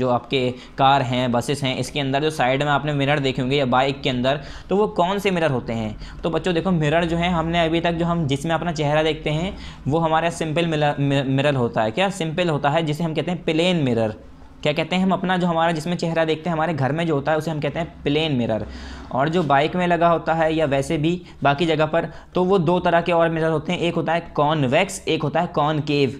जो आपके कार हैं बसेस हैं इसके अंदर जो साइड में आपने मिरर देखे होंगे या बाइक के अंदर तो वो कौन से मिरर होते हैं तो बच्चों देखो मिरर जो है हमने अभी तक जो हम जिसमें अपना चेहरा देखते हैं वो हमारा सिंपल मिरर होता है क्या सिंपल होता है जिसे हम कहते हैं प्लेन मिरर क्या कहते हैं हम अपना जो हमारा जिसमें चेहरा देखते हैं हमारे घर में जो होता है उसे हम कहते हैं प्लेन मिरर और जो बाइक में लगा होता है या वैसे भी बाकी जगह पर तो वो दो तरह के और मिरर होते हैं एक होता है कॉनवैक्स एक होता है कॉनकेव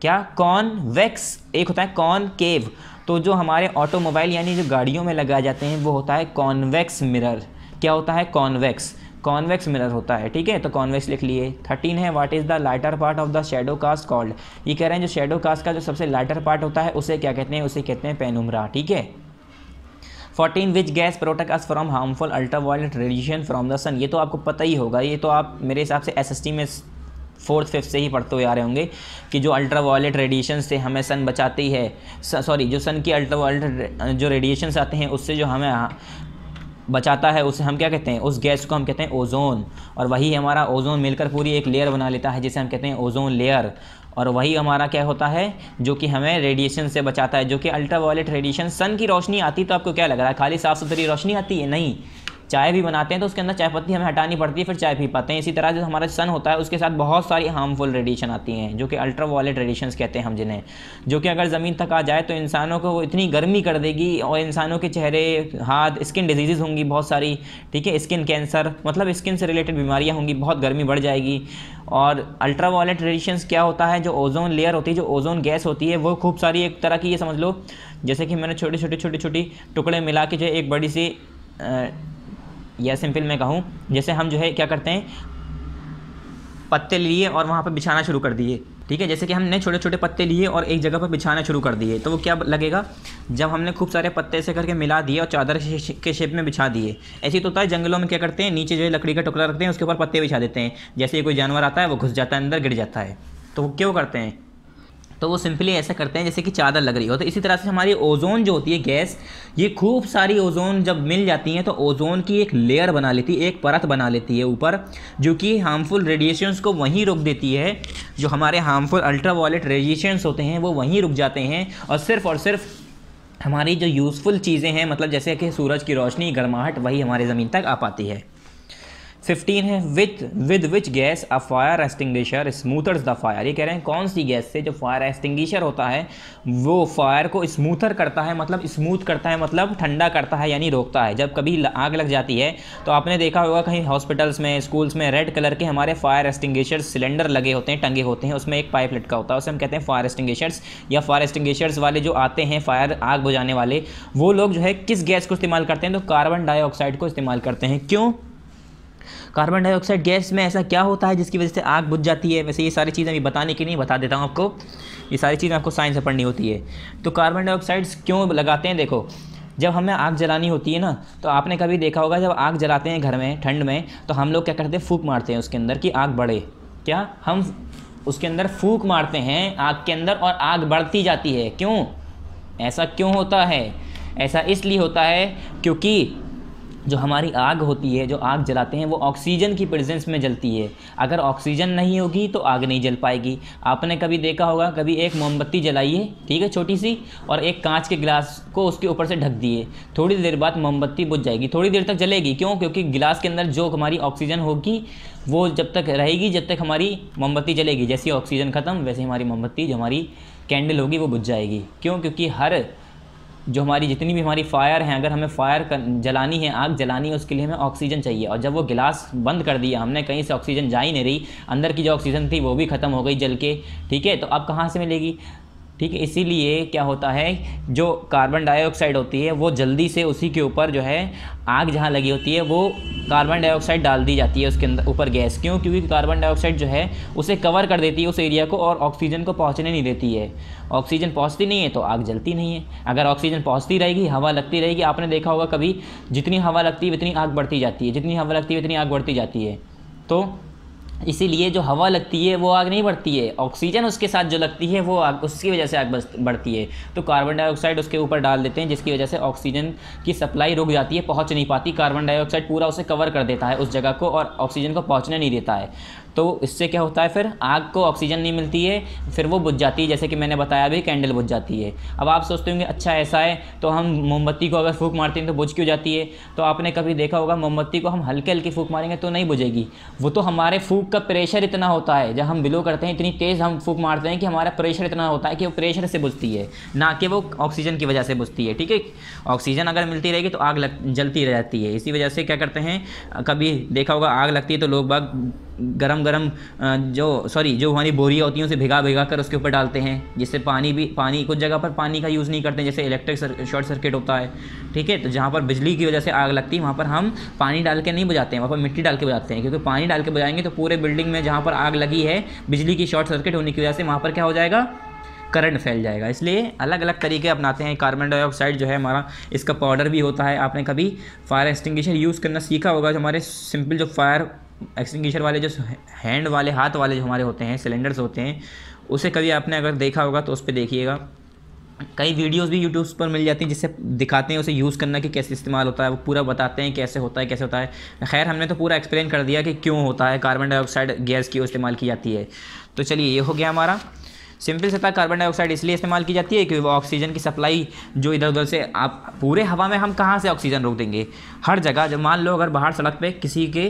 क्या कॉन्वेक्स एक होता है कॉनकेव तो जो हमारे ऑटोमोबाइल यानी जो गाड़ियों में लगाए जाते हैं वो होता है कॉनवैक्स मिरर क्या होता है कॉनवैक्स कॉन्वेक्स मिरर होता है ठीक है तो कॉन्वेक्स लिख लिए थर्टीन है what is the lighter part of the shadow cast called ये कह रहे हैं जो शेडो कास्ट का जो सबसे लाइटर पार्ट होता है उसे क्या कहते हैं उसे कहते हैं पेनुमरा ठीक है fourteen which gas protect us from harmful ultra radiation from the sun ये तो आपको पता ही होगा ये तो आप मेरे हिसाब से एसएसटी में फोर्थ फिफ्थ से ही पढ़ते हुए आ रहे होंगे कि जो अल्ट्रा वायलेट रेडिएशन से हमें सन बचाती है सॉरी जो सन की अल्ट्रा वायलेट जो रेडिएशन आते हैं उससे जो हमें बचाता है उसे हम क्या कहते हैं उस गैस को हम कहते हैं ओजोन और वही हमारा ओजोन मिलकर पूरी एक लेयर बना लेता है जिसे हम कहते हैं ओजोन लेयर और वही हमारा क्या होता है जो कि हमें रेडिएशन से बचाता है जो कि अल्ट्रा वायलेट रेडिएशन सन की रोशनी आती तो आपको क्या लग रहा है खाली साफ़ सुथरी रोशनी आती है नहीं चाय भी बनाते हैं तो उसके अंदर चाय पत्ती हमें हटानी पड़ती है फिर चाय पी पाते हैं इसी तरह जो हमारा सन होता है उसके साथ बहुत सारी हार्मफुल रेडिएशन आती हैं जो कि अल्ट्रा वॉलेट रेडिएशन कहते हैं हम जिन्हें जो कि अगर ज़मीन तक आ जाए तो इंसानों को इतनी गर्मी कर देगी और इंसानों के चेहरे हाथ स्किन डिजीज़ होंगी बहुत सारी ठीक है स्किन कैंसर मतलब स्किन से रिलेटेड बीमारियाँ होंगी बहुत गर्मी बढ़ जाएगी और अल्ट्रा वॉलेट रेडिएशन क्या होता है जो ओजोन लेयर होती है जो ओजोन गैस होती है वो खूब सारी एक तरह की ये समझ लो जैसे कि मैंने छोटी छोटी छोटी छोटी टुकड़े मिला के जो एक बड़ी सी या सिंपल मैं कहूँ जैसे हम जो है क्या करते हैं पत्ते लिए और वहाँ पर बिछाना शुरू कर दिए ठीक है जैसे कि हमने छोटे छोटे पत्ते लिए और एक जगह पर बिछाना शुरू कर दिए तो वो क्या लगेगा जब हमने खूब सारे पत्ते ऐसे करके मिला दिए और चादर के शेप में बिछा दिए ऐसे तो होता है जंगलों में क्या करते हैं नीचे जो है लकड़ी का टुकड़ा रखते हैं उसके ऊपर पत्ते बिछा देते हैं जैसे ही कोई जानवर आता है वो घुस जाता है अंदर गिर जाता है तो वो क्यों करते हैं तो वो सिंपली ऐसा करते हैं जैसे कि चादर लग रही हो तो इसी तरह से हमारी ओजोन जो होती है गैस ये खूब सारी ओजोन जब मिल जाती हैं तो ओजोन की एक लेयर बना लेती है एक परत बना लेती है ऊपर जो कि हार्मफुल रेडिएशंस को वहीं रोक देती है जो हमारे हार्मफुल वॉलेट रेडिएशंस होते हैं वो वहीं रुक जाते हैं और सिर्फ और सिर्फ हमारी जो यूज़फुल चीज़ें हैं मतलब जैसे कि सूरज की रोशनी गर्माहट वही हमारे ज़मीन तक आ पाती है फिफ्टीन है with with which gas a fire extinguisher smothers the fire ये कह रहे हैं कौन सी गैस से जो फायर एस्टिंगशर होता है वो फायर को स्मूथर करता है मतलब स्मूथ करता है मतलब ठंडा करता है यानी रोकता है जब कभी आग लग जाती है तो आपने देखा होगा कहीं हॉस्पिटल्स में स्कूल्स में रेड कलर के हमारे फायर एस्टिंगशर सिलेंडर लगे होते हैं टंगे होते हैं उसमें एक पाइप लटका होता है उसे हम कहते हैं फायर एस्टिंगशर्स या फायर एस्टिंगशर्स वाले जो आते हैं फायर आग बुझाने वाले वो लोग जो है किस गैस को इस्तेमाल करते हैं तो कार्बन डाइऑक्साइड को इस्तेमाल करते हैं क्यों कार्बन डाइऑक्साइड गैस में ऐसा क्या होता है जिसकी वजह से आग बुझ जाती है वैसे ये सारी चीज़ें अभी बताने की नहीं बता देता हूँ आपको ये सारी चीज़ें आपको साइंस से पढ़नी होती है तो कार्बन डाइऑक्साइड क्यों लगाते हैं देखो जब हमें आग जलानी होती है ना तो आपने कभी देखा होगा जब आग जलाते हैं घर में ठंड में तो हम लोग क्या करते हैं फूक मारते हैं उसके अंदर कि आग बढ़े क्या हम उसके अंदर फूक मारते हैं आग के अंदर और आग बढ़ती जाती है क्यों ऐसा क्यों होता है ऐसा इसलिए होता है क्योंकि जो हमारी आग होती है जो आग जलाते हैं वो ऑक्सीजन की प्रेजेंस में जलती है अगर ऑक्सीजन नहीं होगी तो आग नहीं जल पाएगी आपने कभी देखा होगा कभी एक मोमबत्ती जलाइए ठीक है छोटी सी और एक कांच के गिलास को उसके ऊपर से ढक दिए थोड़ी देर बाद मोमबत्ती बुझ जाएगी थोड़ी देर तक जलेगी क्यों क्योंकि गिलास के अंदर जो हमारी ऑक्सीजन होगी वो जब तक रहेगी जब तक हमारी मोमबत्ती जलेगी जैसी ऑक्सीजन ख़त्म वैसे हमारी मोमबत्ती जो हमारी कैंडल होगी वो बुझ जाएगी क्यों क्योंकि हर जो हमारी जितनी भी हमारी फायर हैं अगर हमें फायर जलानी है आग जलानी है उसके लिए हमें ऑक्सीजन चाहिए और जब वो गिलास बंद कर दिया हमने कहीं से ऑक्सीजन जा ही नहीं रही अंदर की जो ऑक्सीजन थी वो भी ख़त्म हो गई जल के ठीक है तो अब कहाँ से मिलेगी ठीक है इसीलिए क्या होता है जो कार्बन डाइऑक्साइड होती है वो जल्दी से उसी के ऊपर जो है आग जहाँ लगी होती है वो कार्बन डाइऑक्साइड डाल दी जाती है उसके अंदर ऊपर गैस क्यों क्योंकि कार्बन डाइऑक्साइड जो है उसे कवर कर देती है उस एरिया को और ऑक्सीजन को पहुँचने नहीं देती है ऑक्सीजन पहुँचती नहीं है तो आग जलती नहीं है अगर ऑक्सीजन पहुँचती रहेगी हवा लगती रहेगी आपने देखा होगा कभी जितनी हवा लगती है उतनी आग बढ़ती जाती है जितनी हवा लगती है उतनी आग बढ़ती जाती है तो इसीलिए जो हवा लगती है वो आग नहीं बढ़ती है ऑक्सीजन उसके साथ जो लगती है वो आग उसकी वजह से आग बढ़ती है तो कार्बन डाइऑक्साइड उसके ऊपर डाल देते हैं जिसकी वजह से ऑक्सीजन की सप्लाई रुक जाती है पहुँच नहीं पाती कार्बन डाइऑक्साइड पूरा उसे कवर कर देता है उस जगह को और ऑक्सीजन को पहुँचने नहीं देता है तो इससे क्या होता है फिर आग को ऑक्सीजन नहीं मिलती है फिर वो बुझ जाती है जैसे कि मैंने बताया अभी कैंडल बुझ जाती है अब आप सोचते होंगे अच्छा ऐसा है तो हम मोमबत्ती को अगर फूक मारते हैं तो बुझ क्यों जाती है तो आपने कभी देखा होगा मोमबत्ती को हम हल्के हल्के फूक मारेंगे तो नहीं बुझेगी वो तो हमारे फूक का प्रेशर इतना होता है जब हम बिलो करते हैं इतनी तेज़ हम फूक मारते हैं कि हमारा प्रेशर इतना होता है कि वो प्रेशर से बुझती है ना कि वो ऑक्सीजन की वजह से बुझती है ठीक है ऑक्सीजन अगर मिलती रहेगी तो आग लग जलती रह जाती है इसी वजह से क्या करते हैं कभी देखा होगा आग लगती है तो लोग बाग गर्म गरम जो सॉरी जो हमारी बोरियाँ होती हैं उसे भिगा भिगा कर उसके ऊपर डालते हैं जिससे पानी भी पानी कुछ जगह पर पानी का यूज़ नहीं करते हैं। जैसे इलेक्ट्रिक सर, शॉर्ट सर्किट होता है ठीक है तो जहाँ पर बिजली की वजह से आग लगती है वहाँ पर हम पानी डाल के नहीं बुझाते हैं वहाँ पर मिट्टी डाल के बुझाते हैं क्योंकि पानी डाल के बुझाएंगे तो पूरे बिल्डिंग में जहाँ पर आग लगी है बिजली की शॉर्ट सर्किट होने की वजह से वहाँ पर क्या हो जाएगा करंट फैल जाएगा इसलिए अलग अलग तरीके अपनाते हैं कार्बन डाइऑक्साइड जो है हमारा इसका पाउडर भी होता है आपने कभी फायर एक्सटिंग्विशर यूज़ करना सीखा होगा जो हमारे सिंपल जो फायर एक्सटिंग्विशर वाले जो हैंड वाले हाथ वाले जो हमारे होते हैं सिलेंडर्स होते हैं उसे कभी आपने अगर देखा होगा तो उस पर देखिएगा कई वीडियोस भी यूट्यूब पर मिल जाती हैं जिससे दिखाते हैं उसे यूज़ करना कि कैसे इस्तेमाल होता है वो पूरा बताते हैं कैसे होता है कैसे होता है खैर हमने तो पूरा एक्सप्लेन कर दिया कि क्यों होता है कार्बन डाइऑक्साइड गैस की इस्तेमाल की जाती है तो चलिए ये हो गया हमारा सिंपल से था कार्बन डाइऑक्साइड इसलिए इस्तेमाल की जाती है कि वो ऑक्सीजन की सप्लाई जो इधर उधर से आप पूरे हवा में हम कहाँ से ऑक्सीजन रोक देंगे हर जगह जब मान लो अगर बाहर सड़क पर किसी के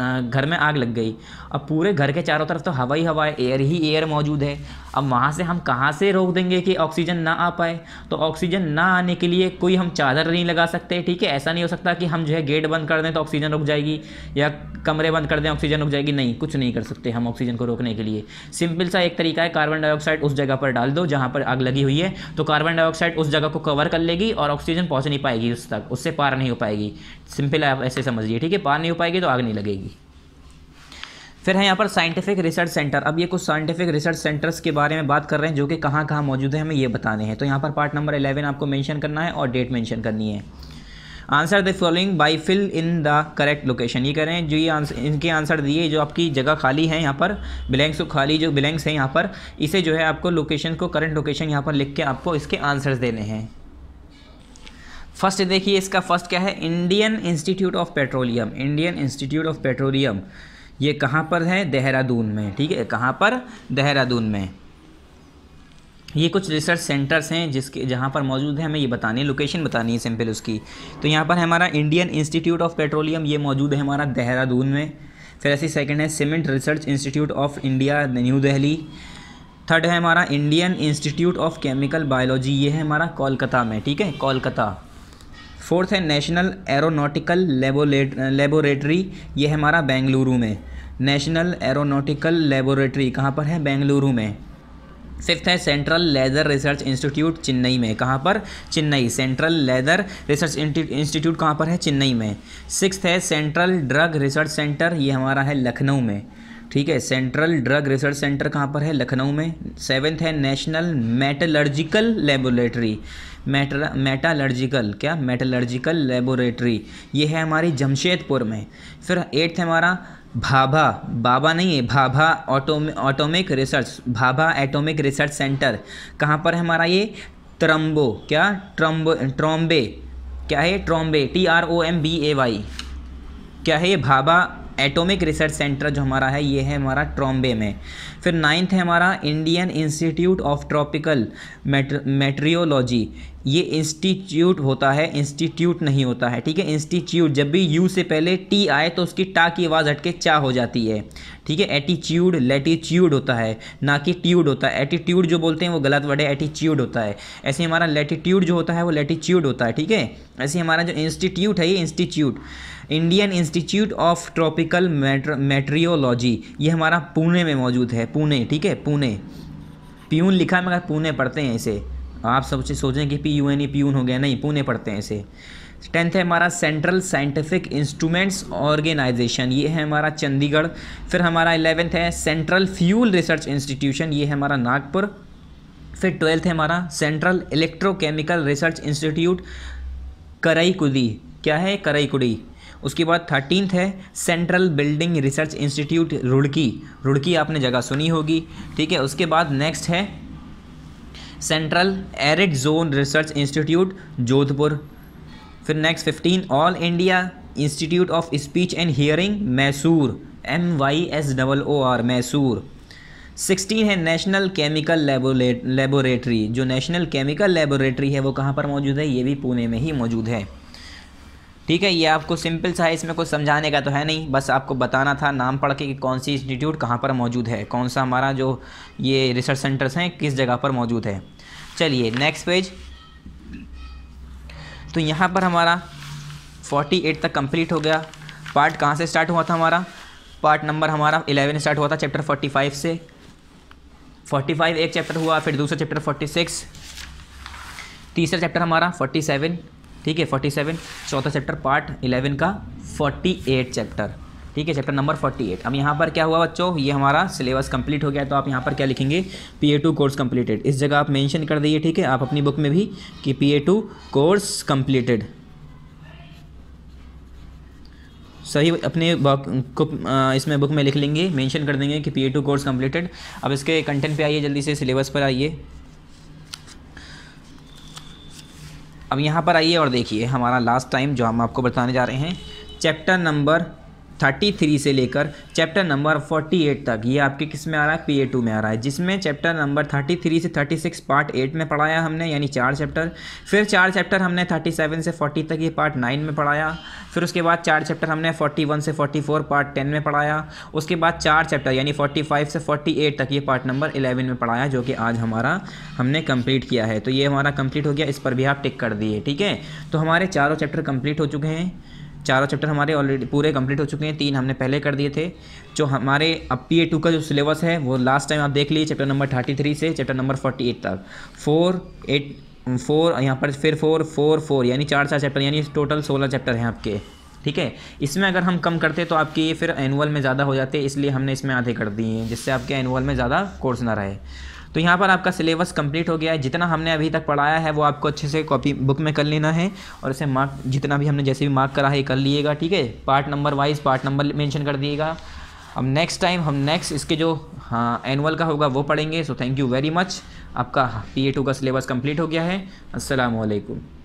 घर में आग लग गई अब पूरे घर के चारों तरफ तो हवा ही हवा है एयर ही एयर मौजूद है अब वहाँ से हम कहाँ से रोक देंगे कि ऑक्सीजन ना आ पाए तो ऑक्सीजन ना आने के लिए कोई हम चादर नहीं लगा सकते ठीक है ऐसा नहीं हो सकता कि हम जो है गेट बंद कर दें तो ऑक्सीजन रुक जाएगी या कमरे बंद कर दें ऑक्सीजन रुक जाएगी नहीं कुछ नहीं कर सकते हम ऑक्सीजन को रोकने के लिए सिंपल सा एक तरीका है कार्बन डाइऑक्साइड उस जगह पर डाल दो जहाँ पर आग लगी हुई है तो कार्बन डाइऑक्साइड उस जगह को कवर कर लेगी और ऑक्सीजन पहुँच नहीं पाएगी उस तक उससे पार नहीं हो पाएगी सिंपल आप ऐसे समझिए ठीक है पार नहीं हो पाएगी तो आग नहीं लगेगी फिर है यहाँ पर साइंटिफिक रिसर्च सेंटर अब ये कुछ साइंटिफिक रिसर्च सेंटर्स के बारे में बात कर रहे हैं जो कि कहाँ कहाँ मौजूद है हमें ये बताने हैं तो यहाँ पर पार्ट नंबर एलेवन आपको मैंशन करना है और डेट मैंशन करनी है answer the following by fill in the correct location ये कह रहे हैं जो ये आंसर इनके आंसर दिए जो आपकी जगह खाली है यहाँ पर ब्लैंक्स तो खाली जो ब्लैंक्स हैं यहाँ पर इसे जो है आपको लोकेशन को करंट लोकेशन यहाँ पर लिख के आपको इसके आंसर्स देने हैं फर्स्ट देखिए इसका फर्स्ट क्या है Indian Institute of Petroleum Indian Institute of Petroleum ये कहाँ पर है देहरादून में ठीक है कहाँ पर देहरादून में ये कुछ रिसर्च सेंटर्स हैं जिसके जहाँ पर मौजूद है हमें ये बतानी है लोकेशन बतानी है सिंपल उसकी तो यहाँ पर हमारा इंडियन इंस्टीट्यूट ऑफ पेट्रोलियम ये मौजूद है हमारा देहरादून में फिर ऐसी सेकेंड है Cement Research Institute of India New Delhi third है हमारा Indian Institute of Chemical Biology ये है हमारा कोलकाता में ठीक है कोलकाता फोर्थ है नेशनल एरोनॉटिकल लेबोरेटरी ये हमारा बेंगलुरु में नेशनल एरोनॉटिकल लेबोरेटरी कहाँ पर है बेंगलुरु में फिफ्थ है Central Leather Research Institute Chennai में कहाँ पर Chennai Central Leather Research Institute कहाँ पर है चेन्नई में सिक्स्थ है सेंट्रल ड्रग रिसर्च सेंटर ये हमारा है लखनऊ में ठीक है सेंट्रल ड्रग रिसर्च सेंटर कहाँ पर है लखनऊ में सेवेंथ है नेशनल मेटलर्जिकल लेबोरेटरी मेटरा मेटालर्जिकल क्या मेटलर्जिकल लेबोरेटरी ये है हमारी जमशेदपुर में फिर एट्थ है हमारा भाभा बाबा नहीं है Bhabha atomic atomic research Bhabha Atomic Research Centre कहाँ पर है हमारा ये ट्रम्बो क्या ट्रम्बो ट्रॉम्बे क्या है Trombay T R O M B A Y क्या है ये भाभा एटॉमिक रिसर्च सेंटर जो हमारा है ये है हमारा ट्रॉम्बे में फिर नाइन्थ है हमारा Indian Institute of Tropical Meteorology ये इंस्टीट्यूट होता है इंस्टीट्यूट नहीं होता है ठीक है इंस्टीट्यूट जब भी यू से पहले टी आए तो उसकी टा की आवाज़ हटके चा हो जाती है ठीक है एटीट्यूड लेटीट्यूड होता है ना कि ट्यूड होता है एटीट्यूड जो बोलते हैं वो गलत वर्ड है एटीट्यूड होता है ऐसे हमारा लेटीट्यूड जो होता है वो लेटीट्यूड होता है ठीक है ऐसे हमारा जो इंस्टीट्यूट है ये institute Indian Institute of tropic chemical meteorology ये हमारा पुणे में मौजूद है पुणे ठीक है पुणे प्यून लिखा है मगर पुणे पढ़ते हैं इसे आप सब सोचें कि P U N E peon हो गया नहीं पुणे पढ़ते हैं इसे टेंथ है हमारा सेंट्रल साइंटिफिक इंस्ट्रूमेंट्स ऑर्गेनाइजेशन ये है हमारा चंडीगढ़ फिर हमारा इलेवेंथ है सेंट्रल फ्यूल रिसर्च इंस्टीट्यूशन ये है हमारा नागपुर फिर ट्वेल्थ है हमारा Central Electrochemical Research Institute Karaikudi क्या है करईकुडी उसके बाद थर्टीनथ है Central Building Research Institute Roorkee Roorkee आपने जगह सुनी होगी ठीक है उसके बाद नेक्स्ट है Central Arid Zone Research Institute Jodhpur फिर next fifteen All India Institute of Speech and Hearing Mysore M Y S double O R Mysore sixteen है नेशनल केमिकल लेबोरेटरी जो नेशनल केमिकल लेबोरेटरी है वो कहाँ पर मौजूद है ये भी पुणे में ही मौजूद है ठीक है ये आपको सिंपल सा है इसमें कुछ समझाने का तो है नहीं बस आपको बताना था नाम पढ़ के कि कौन सी इंस्टीट्यूट कहाँ पर मौजूद है कौन सा हमारा जो ये रिसर्च सेंटर्स हैं किस जगह पर मौजूद है चलिए नेक्स्ट पेज तो यहाँ पर हमारा 48 तक कंप्लीट हो गया पार्ट कहाँ से स्टार्ट हुआ था हमारा पार्ट नंबर हमारा 11 स्टार्ट हुआ था चैप्टर 45 से 45 एक चैप्टर हुआ फिर दूसरा चैप्टर 46 तीसरा चैप्टर हमारा 47 ठीक है फोर्टी सेवन चौथा चैप्टर पार्ट इलेवन का फोर्टी एट चैप्टर ठीक है चैप्टर नंबर फोर्टी एट अब यहाँ पर क्या हुआ बच्चों ये हमारा सिलेबस कंप्लीट हो गया तो आप यहाँ पर क्या लिखेंगे P A two course completed इस जगह आप मेंशन कर दिए ठीक है आप अपनी बुक में भी कि P A two course completed सही अपने इसमें बुक में लिख लेंगे मेंशन कर देंगे कि P A two course completed अब इसके कंटेंट पे आइए जल्दी से सिलेबस पर आइए अब यहाँ पर आइए और देखिए हमारा लास्ट टाइम जो हम आपको बताने जा रहे हैं चैप्टर नंबर थर्टी थ्री से लेकर चैप्टर नंबर फोर्टी एट तक ये आपके किस में आ रहा है पी ए टू में आ रहा है जिसमें चैप्टर नंबर थर्टी थ्री से थर्टी सिक्स पार्ट एट में पढ़ाया हमने यानी चार चैप्टर फिर चार चैप्टर हमने थर्टी सेवन से फोर्टी तक ये पार्ट नाइन में पढ़ाया फिर उसके बाद चार चैप्टर हमने फोर्टी वन से फोर्टी फोर पार्ट टेन में पढ़ाया उसके बाद चार चैप्टर यानी फोर्टी फाइव से फोर्टी एट तक ये पार्ट नंबर इलेवन में पढ़ाया जो कि आज हमारा हमने कंप्लीट किया है तो ये हमारा कंप्लीट हो गया इस पर भी आप टिक कर दिए ठीक है तो हमारे चारों चैप्टर कंप्लीट हो चुके हैं चारों चैप्टर हमारे ऑलरेडी पूरे कंप्लीट हो चुके हैं तीन हमने पहले कर दिए थे जो हमारे अब पी ए टू का जो सिलेबस है वो लास्ट टाइम आप देख लीजिए चैप्टर नंबर थर्टी थ्री से चैप्टर नंबर फोर्टी एट तक फोर एट फोर यहाँ पर फिर फोर फोर फोर यानी चार चार चैप्टर यानी टोटल सोलह चैप्टर हैं आपके ठीक है इसमें अगर हम कम करते तो आपके ये फिर एनुअल में ज़्यादा हो जाते इसलिए हमने इसमें आधे कर दिए हैं जिससे आपके एनुअल में ज़्यादा कोर्स ना रहे तो यहाँ पर आपका सिलेबस कंप्लीट हो गया है जितना हमने अभी तक पढ़ाया है वो आपको अच्छे से कॉपी बुक में कर लेना है और इसे मार्क जितना भी हमने जैसे भी मार्क करा है कर लिएगा ठीक है part number wise part number mention कर दिएगा अब नेक्स्ट टाइम हम नेक्स्ट इसके जो हाँ एनुअल का होगा वो पढ़ेंगे so thank you very much आपका पी ए टू का सिलेबस कम्प्लीट हो गया है असलकुम